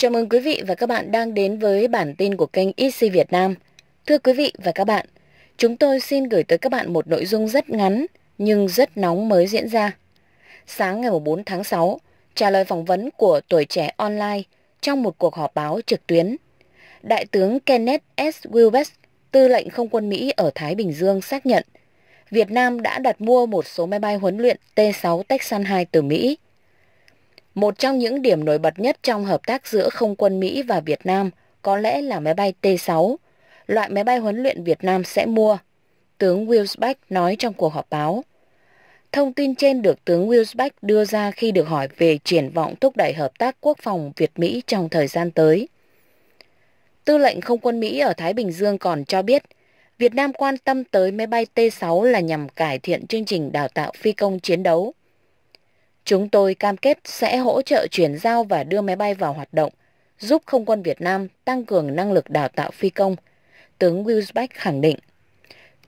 Chào mừng quý vị và các bạn đang đến với bản tin của kênh EC Việt Nam. Thưa quý vị và các bạn, chúng tôi xin gửi tới các bạn một nội dung rất ngắn nhưng rất nóng mới diễn ra. Sáng ngày 4 tháng 6, trả lời phỏng vấn của Tuổi Trẻ Online trong một cuộc họp báo trực tuyến, Đại tướng Kenneth S. Wilbeck, tư lệnh không quân Mỹ ở Thái Bình Dương xác nhận Việt Nam đã đặt mua một số máy bay huấn luyện T-6 Texan 2 từ Mỹ – một trong những điểm nổi bật nhất trong hợp tác giữa không quân Mỹ và Việt Nam có lẽ là máy bay T-6, loại máy bay huấn luyện Việt Nam sẽ mua, tướng Wilsbeck nói trong cuộc họp báo. Thông tin trên được tướng Wilsbeck đưa ra khi được hỏi về triển vọng thúc đẩy hợp tác quốc phòng Việt-Mỹ trong thời gian tới. Tư lệnh không quân Mỹ ở Thái Bình Dương còn cho biết, Việt Nam quan tâm tới máy bay T-6 là nhằm cải thiện chương trình đào tạo phi công chiến đấu Chúng tôi cam kết sẽ hỗ trợ chuyển giao và đưa máy bay vào hoạt động, giúp không quân Việt Nam tăng cường năng lực đào tạo phi công, tướng Wilsbeck khẳng định.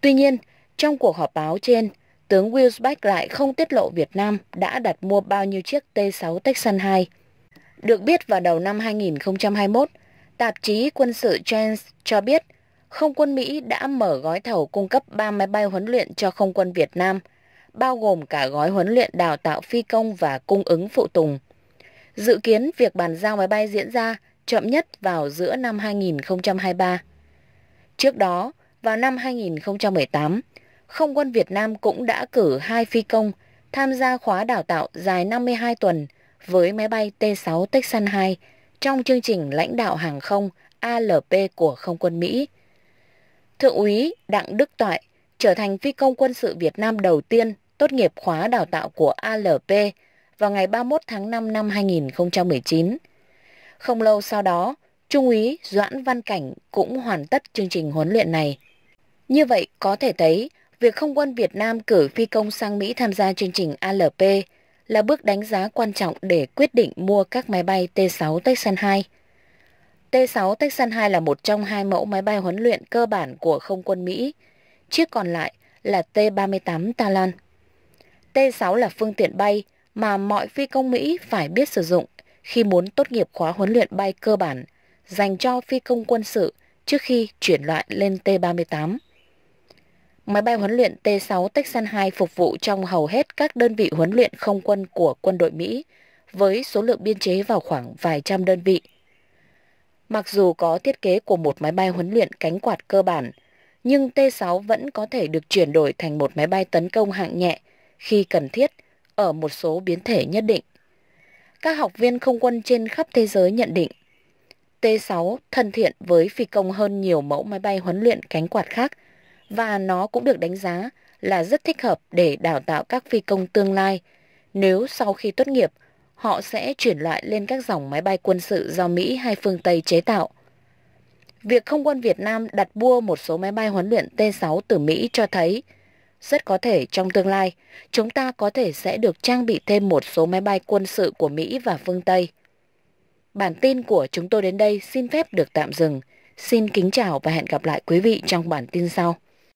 Tuy nhiên, trong cuộc họp báo trên, tướng Wilsbeck lại không tiết lộ Việt Nam đã đặt mua bao nhiêu chiếc T-6 Texan II. Được biết vào đầu năm 2021, tạp chí quân sự Chance cho biết không quân Mỹ đã mở gói thầu cung cấp 3 máy bay huấn luyện cho không quân Việt Nam – bao gồm cả gói huấn luyện đào tạo phi công và cung ứng phụ tùng. Dự kiến việc bàn giao máy bay diễn ra chậm nhất vào giữa năm 2023. Trước đó, vào năm 2018, Không quân Việt Nam cũng đã cử hai phi công tham gia khóa đào tạo dài 52 tuần với máy bay T-6 Texan 2 trong chương trình lãnh đạo hàng không ALP của Không quân Mỹ. Thượng úy Đặng Đức Toại, trở thành phi công quân sự Việt Nam đầu tiên tốt nghiệp khóa đào tạo của ALP vào ngày 31 tháng 5 năm 2019. Không lâu sau đó, Trung úy Doãn Văn Cảnh cũng hoàn tất chương trình huấn luyện này. Như vậy có thể thấy, việc không quân Việt Nam cử phi công sang Mỹ tham gia chương trình ALP là bước đánh giá quan trọng để quyết định mua các máy bay T-6 Texan 2. T-6 Texan 2 là một trong hai mẫu máy bay huấn luyện cơ bản của không quân Mỹ – chiếc còn lại là T-38 Talon. T-6 là phương tiện bay mà mọi phi công Mỹ phải biết sử dụng khi muốn tốt nghiệp khóa huấn luyện bay cơ bản dành cho phi công quân sự trước khi chuyển loại lên T-38. Máy bay huấn luyện T-6 Texan 2 phục vụ trong hầu hết các đơn vị huấn luyện không quân của quân đội Mỹ với số lượng biên chế vào khoảng vài trăm đơn vị. Mặc dù có thiết kế của một máy bay huấn luyện cánh quạt cơ bản – nhưng T-6 vẫn có thể được chuyển đổi thành một máy bay tấn công hạng nhẹ khi cần thiết ở một số biến thể nhất định. Các học viên không quân trên khắp thế giới nhận định T-6 thân thiện với phi công hơn nhiều mẫu máy bay huấn luyện cánh quạt khác và nó cũng được đánh giá là rất thích hợp để đào tạo các phi công tương lai nếu sau khi tốt nghiệp họ sẽ chuyển loại lên các dòng máy bay quân sự do Mỹ hay phương Tây chế tạo – Việc không quân Việt Nam đặt mua một số máy bay huấn luyện T-6 từ Mỹ cho thấy rất có thể trong tương lai, chúng ta có thể sẽ được trang bị thêm một số máy bay quân sự của Mỹ và phương Tây. Bản tin của chúng tôi đến đây xin phép được tạm dừng. Xin kính chào và hẹn gặp lại quý vị trong bản tin sau.